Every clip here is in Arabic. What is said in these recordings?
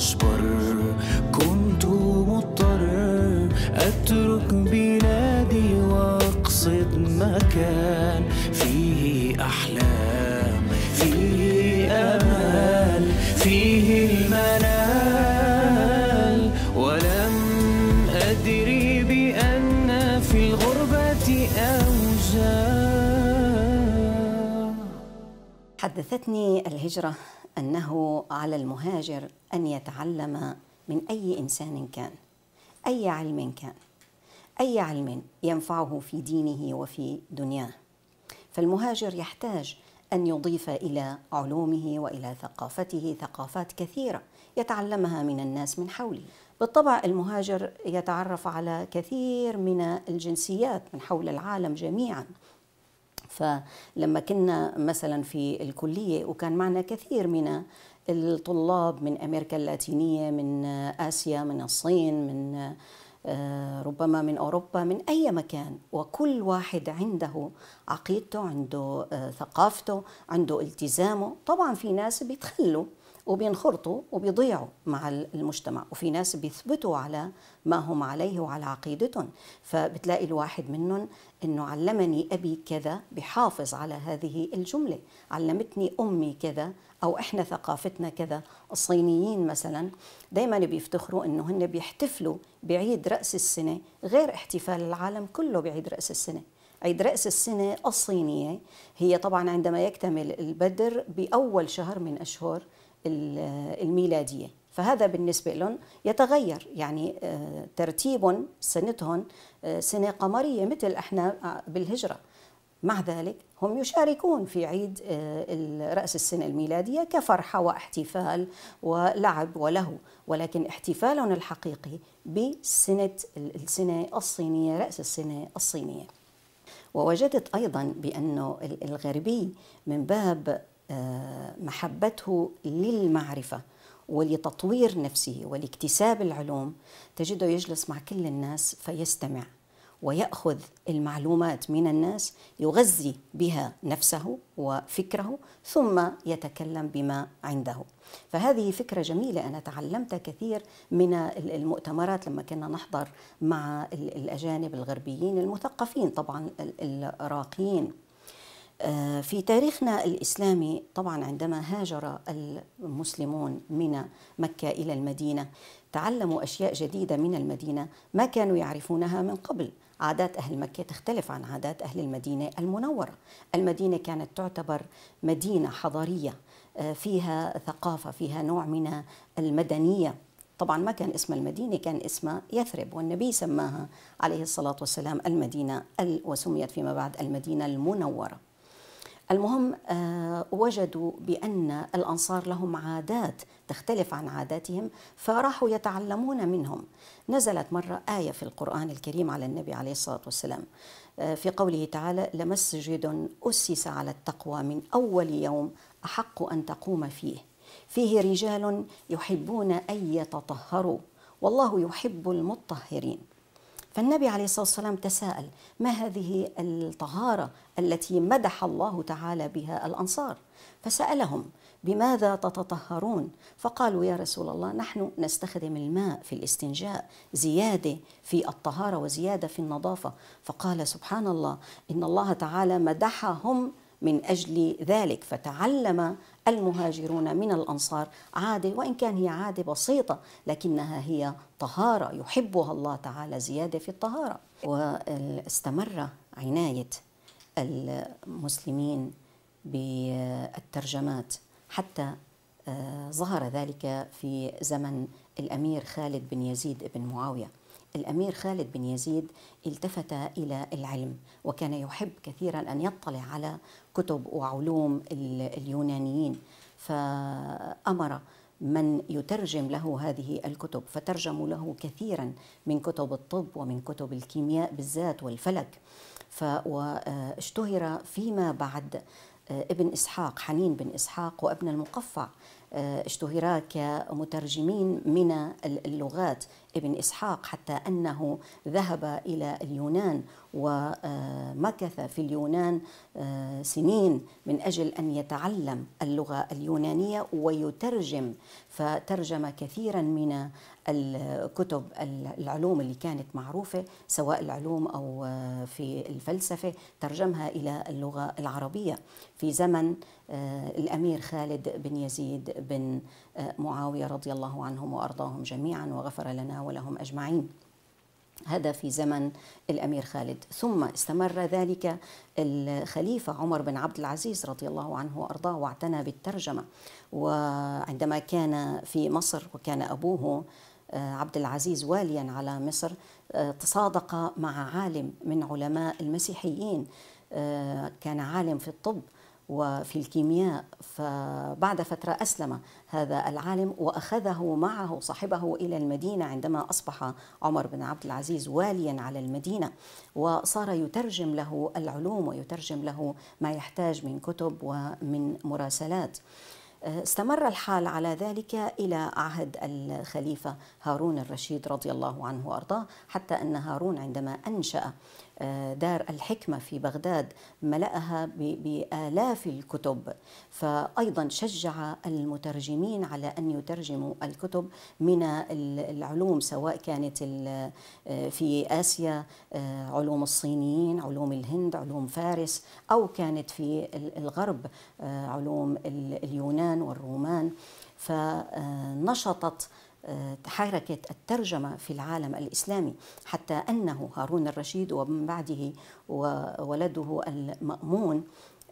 مجبر كنت مضطر أترك بلادي وأقصد مكان فيه أحلام فيه أمال فيه المنال ولم أدري بأن في الغربة أوجاع حدثتني الهجرة أنه على المهاجر أن يتعلم من أي إنسان كان أي علم كان أي علم ينفعه في دينه وفي دنياه فالمهاجر يحتاج أن يضيف إلى علومه وإلى ثقافته ثقافات كثيرة يتعلمها من الناس من حوله بالطبع المهاجر يتعرف على كثير من الجنسيات من حول العالم جميعا فلما كنا مثلا في الكلية وكان معنا كثير من الطلاب من امريكا اللاتينيه من اسيا من الصين من آه، ربما من اوروبا من اي مكان وكل واحد عنده عقيدته عنده آه، ثقافته عنده التزامه طبعا في ناس بيتخلوا وبينخرطوا وبيضيعوا مع المجتمع وفي ناس بيثبتوا على ما هم عليه وعلى عقيدتهم فبتلاقي الواحد منهم انه علمني ابي كذا بحافظ على هذه الجمله علمتني امي كذا او احنا ثقافتنا كذا الصينيين مثلا دائما بيفتخروا انه هن بيحتفلوا بعيد راس السنه غير احتفال العالم كله بعيد راس السنه عيد رأس السنة الصينية هي طبعا عندما يكتمل البدر بأول شهر من أشهر الميلادية فهذا بالنسبة لهم يتغير يعني آه، ترتيب سنتهم آه، سنة قمرية مثل احنا آه، بالهجرة مع ذلك هم يشاركون في عيد رأس السنة الميلادية كفرحة واحتفال ولعب ولهو ولكن احتفالهم الحقيقي بسنة السنة الصينية رأس السنة الصينية ووجدت أيضا بأنه الغربي من باب آه، محبته للمعرفه ولتطوير نفسه ولاكتساب العلوم تجده يجلس مع كل الناس فيستمع ويأخذ المعلومات من الناس يغذي بها نفسه وفكره ثم يتكلم بما عنده فهذه فكرة جميلة أنا تعلمت كثير من المؤتمرات لما كنا نحضر مع الأجانب الغربيين المثقفين طبعا الراقيين آه، في تاريخنا الاسلامي طبعا عندما هاجر المسلمون من مكه الى المدينه تعلموا اشياء جديده من المدينه ما كانوا يعرفونها من قبل عادات أهل مكة تختلف عن عادات أهل المدينة المنورة المدينة كانت تعتبر مدينة حضارية آه، فيها ثقافة فيها نوع من المدنية طبعا ما كان اسم المدينة كان اسمها يثرب والنبي سماها عليه الصلاة والسلام المدينة وسميت فيما بعد المدينة المنورة المهم آه، وجدوا بأن الأنصار لهم عادات تختلف عن عاداتهم فراحوا يتعلمون منهم نزلت مرة آية في القرآن الكريم على النبي عليه الصلاة والسلام آه، في قوله تعالى لمسجد أسس على التقوى من أول يوم أحق أن تقوم فيه فيه رجال يحبون أن يتطهروا والله يحب المطهرين فالنبي عليه الصلاة والسلام تساءل ما هذه الطهارة التي مدح الله تعالى بها الأنصار فسألهم بماذا تتطهرون فقالوا يا رسول الله نحن نستخدم الماء في الاستنجاء زيادة في الطهارة وزيادة في النظافة فقال سبحان الله إن الله تعالى مدحهم من أجل ذلك فتعلم المهاجرون من الأنصار عادة وإن كان هي عادة بسيطة لكنها هي طهارة يحبها الله تعالى زيادة في الطهارة واستمر عناية المسلمين بالترجمات حتى آه، ظهر ذلك في زمن الأمير خالد بن يزيد بن معاوية الأمير خالد بن يزيد التفت إلى العلم وكان يحب كثيرا أن يطلع على كتب وعلوم اليونانيين فأمر من يترجم له هذه الكتب فترجموا له كثيرا من كتب الطب ومن كتب الكيمياء بالذات والفلك فاشتهر فيما بعد آه، ابن إسحاق حنين بن إسحاق وابن المقفع آه، اشتهرا كمترجمين من اللغات ابن إسحاق حتى أنه ذهب إلى اليونان ومكث آه، في اليونان آه، سنين من أجل أن يتعلم اللغة اليونانية ويترجم فترجم كثيرا من الكتب العلوم اللي كانت معروفة سواء العلوم أو في الفلسفة ترجمها إلى اللغة العربية في زمن آه، الأمير خالد بن يزيد بن آه، معاوية رضي الله عنهم وأرضاهم جميعا وغفر لنا ولهم أجمعين هذا في زمن الامير خالد، ثم استمر ذلك الخليفه عمر بن عبد العزيز رضي الله عنه وارضاه واعتنى بالترجمه، وعندما كان في مصر وكان ابوه آه، عبد العزيز واليا على مصر تصادق مع عالم من علماء المسيحيين كان عالم في الطب وفي الكيمياء فبعد فترة أسلم هذا العالم وأخذه معه صاحبه إلى المدينة عندما أصبح عمر بن عبد العزيز واليا على المدينة وصار يترجم له العلوم ويترجم له ما يحتاج من كتب ومن مراسلات استمر الحال على ذلك إلى عهد الخليفة هارون الرشيد رضي الله عنه وأرضاه حتى أن هارون عندما أنشأ آه، دار الحكمة في بغداد ملأها بآلاف الكتب فأيضا شجع المترجمين على أن يترجموا الكتب من العلوم سواء كانت آه، في آسيا آه، علوم الصينيين علوم الهند علوم فارس أو كانت في الغرب علوم اليونان والرومان فنشطت تحركت الترجمة في العالم الإسلامي حتى أنه هارون الرشيد ومن بعده وولده المأمون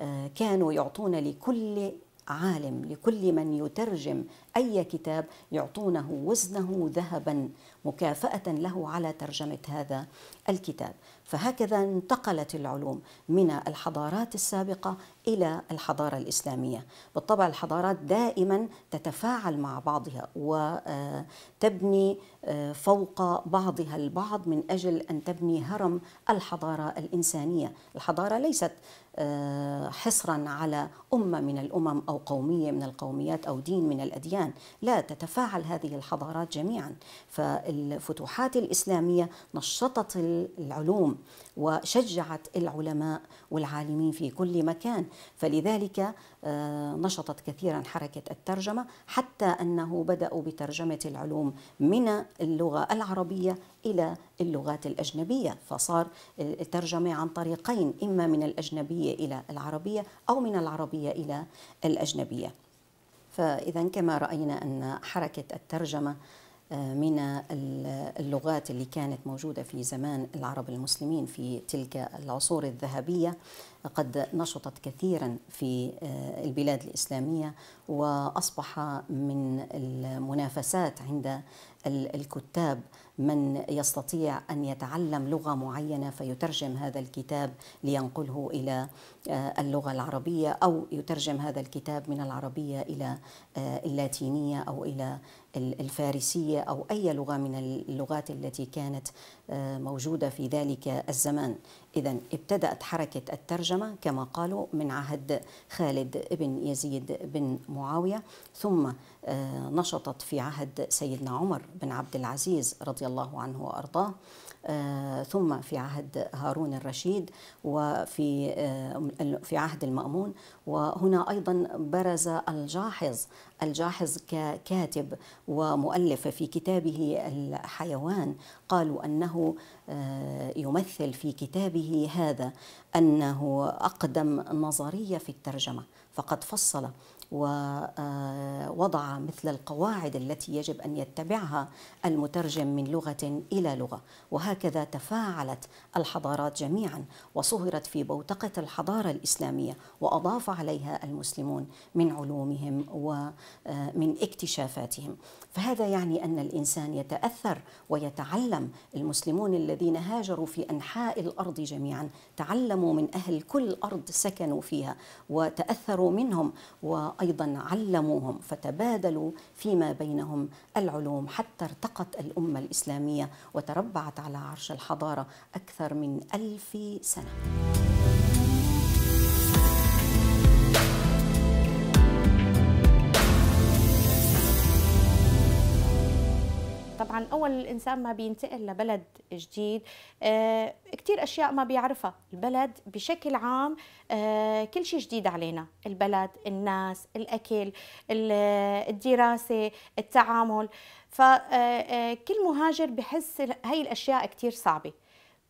آه، كانوا يعطون لكل عالم لكل من يترجم أي كتاب يعطونه وزنه ذهبا مكافأة له على ترجمة هذا الكتاب فهكذا انتقلت العلوم من الحضارات السابقة إلى الحضارة الإسلامية بالطبع الحضارات دائما تتفاعل مع بعضها وتبني آه، آه، فوق بعضها البعض من أجل أن تبني هرم الحضارة الإنسانية الحضارة ليست آه، حصرا على أمة من الأمم أو قومية من القوميات أو دين من الأديان لا تتفاعل هذه الحضارات جميعا فال الفتوحات الإسلامية نشطت العلوم وشجعت العلماء والعالمين في كل مكان فلذلك آه، نشطت كثيرا حركة الترجمة حتى أنه بدأوا بترجمة العلوم من اللغة العربية إلى اللغات الأجنبية فصار الترجمة عن طريقين إما من الأجنبية إلى العربية أو من العربية إلى الأجنبية فإذا كما رأينا أن حركة الترجمة من اللغات اللي كانت موجودة في زمان العرب المسلمين في تلك العصور الذهبية قد نشطت كثيرا في آه، البلاد الإسلامية وأصبح من المنافسات عند الكتاب من يستطيع أن يتعلم لغة معينة فيترجم هذا الكتاب لينقله إلى آه، اللغة العربية أو يترجم هذا الكتاب من العربية إلى آه، اللاتينية أو إلى الفارسية أو أي لغة من اللغات التي كانت موجودة في ذلك الزمان إذا ابتدأت حركة الترجمة كما قالوا من عهد خالد بن يزيد بن معاوية ثم آه، نشطت في عهد سيدنا عمر بن عبد العزيز رضي الله عنه وأرضاه آه، ثم في عهد هارون الرشيد وفي آه، في عهد المأمون وهنا أيضا برز الجاحظ الجاحظ ككاتب ومؤلف في كتابه الحيوان قالوا أنه آه، يمثل في كتابه هذا أنه أقدم نظرية في الترجمة فقد فصل ووضع آه، مثل القواعد التي يجب أن يتبعها المترجم من لغة إلى لغة وهكذا تفاعلت الحضارات جميعا وصهرت في بوتقة الحضارة الإسلامية وأضاف عليها المسلمون من علومهم ومن آه، اكتشافاتهم فهذا يعني أن الإنسان يتأثر ويتعلم المسلمون الذين هاجروا في أنحاء الأرض جميعا تعلموا من أهل كل أرض سكنوا فيها وتأثروا منهم و أيضا علموهم فتبادلوا فيما بينهم العلوم حتى ارتقت الأمة الإسلامية وتربعت على عرش الحضارة أكثر من ألف سنة طبعا اول الانسان ما بينتقل لبلد جديد آه كثير اشياء ما بيعرفها البلد بشكل عام آه كل شيء جديد علينا البلد الناس الاكل الدراسه التعامل فكل آه، آه، مهاجر بحس هاي الاشياء كثير صعبه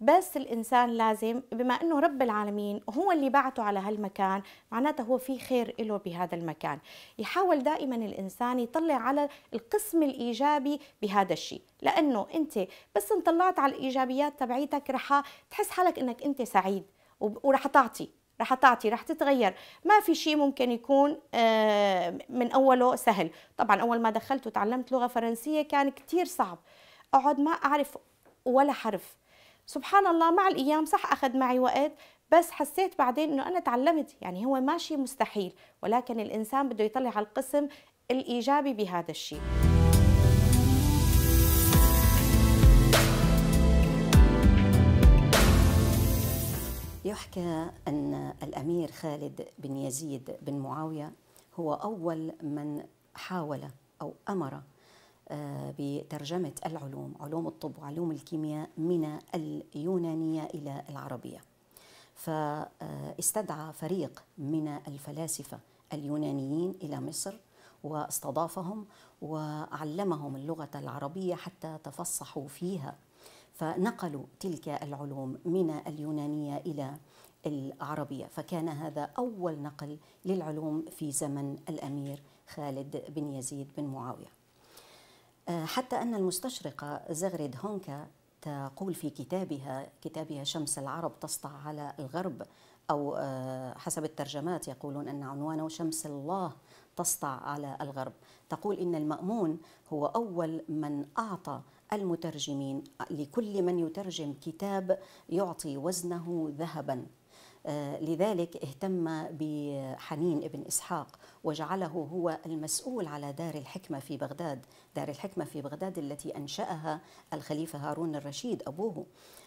بس الإنسان لازم بما أنه رب العالمين هو اللي بعته على هالمكان معناته هو في خير له بهذا المكان يحاول دائما الإنسان يطلع على القسم الإيجابي بهذا الشيء لأنه أنت بس ان طلعت على الإيجابيات تبعيتك رح تحس حالك أنك أنت سعيد ورح تعطي رح تعطي رح تتغير ما في شيء ممكن يكون آه، من أوله سهل طبعا أول ما دخلت وتعلمت لغة فرنسية كان كثير صعب أقعد ما أعرف ولا حرف سبحان الله مع الايام صح اخذ معي وقت بس حسيت بعدين انه انا تعلمت يعني هو ماشي مستحيل ولكن الانسان بده يطلع على القسم الايجابي بهذا الشيء يحكى أن الأمير خالد بن يزيد بن معاوية هو أول من حاول أو أمر آه، بترجمة العلوم علوم الطب وعلوم الكيمياء من اليونانية إلى العربية فاستدعى فريق من الفلاسفة اليونانيين إلى مصر واستضافهم وعلمهم اللغة العربية حتى تفصحوا فيها فنقلوا تلك العلوم من اليونانية إلى العربية فكان هذا أول نقل للعلوم في زمن الأمير خالد بن يزيد بن معاوية آه، حتى أن المستشرقة زغرد هونكا تقول في كتابها كتابها شمس العرب تسطع على الغرب أو آه، حسب الترجمات يقولون أن عنوانه شمس الله تسطع على الغرب تقول إن المأمون هو أول من أعطى المترجمين لكل من يترجم كتاب يعطي وزنه ذهبا لذلك اهتم بحنين ابن إسحاق وجعله هو المسؤول على دار الحكمة في بغداد دار الحكمة في بغداد التي أنشأها الخليفة هارون الرشيد أبوه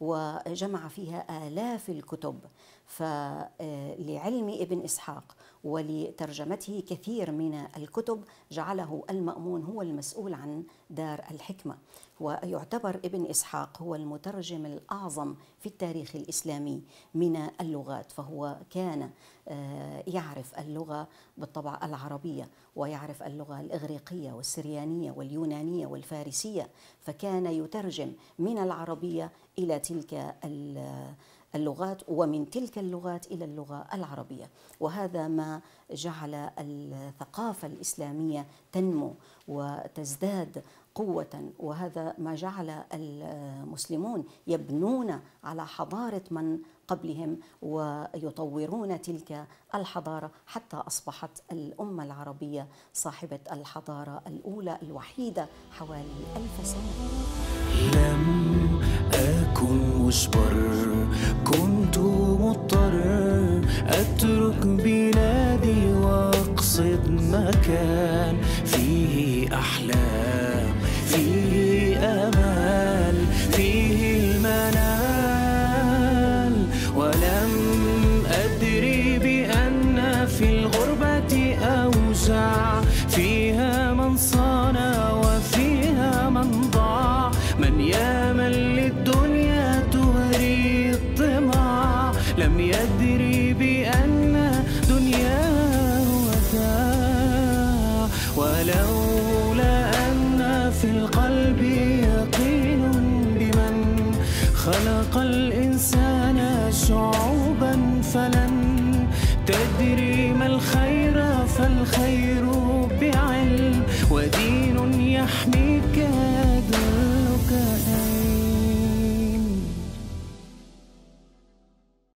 وجمع فيها آلاف الكتب فلعلم ابن إسحاق ولترجمته كثير من الكتب جعله المأمون هو المسؤول عن دار الحكمة ويعتبر ابن إسحاق هو المترجم الأعظم في التاريخ الإسلامي من اللغات فهو كان آه، يعرف اللغة بالطبع العربية ويعرف اللغة الإغريقية والسريانية واليونانية والفارسية فكان يترجم من العربية إلى تلك اللغات ومن تلك اللغات الى اللغه العربيه وهذا ما جعل الثقافه الاسلاميه تنمو وتزداد قوة وهذا ما جعل المسلمون يبنون على حضارة من قبلهم ويطورون تلك الحضارة حتى أصبحت الأمة العربية صاحبة الحضارة الأولى الوحيدة حوالي ألف سنة أكون مجبر كنت مضطر أترك بلادي وأقصد مكان فيه أحلام فيه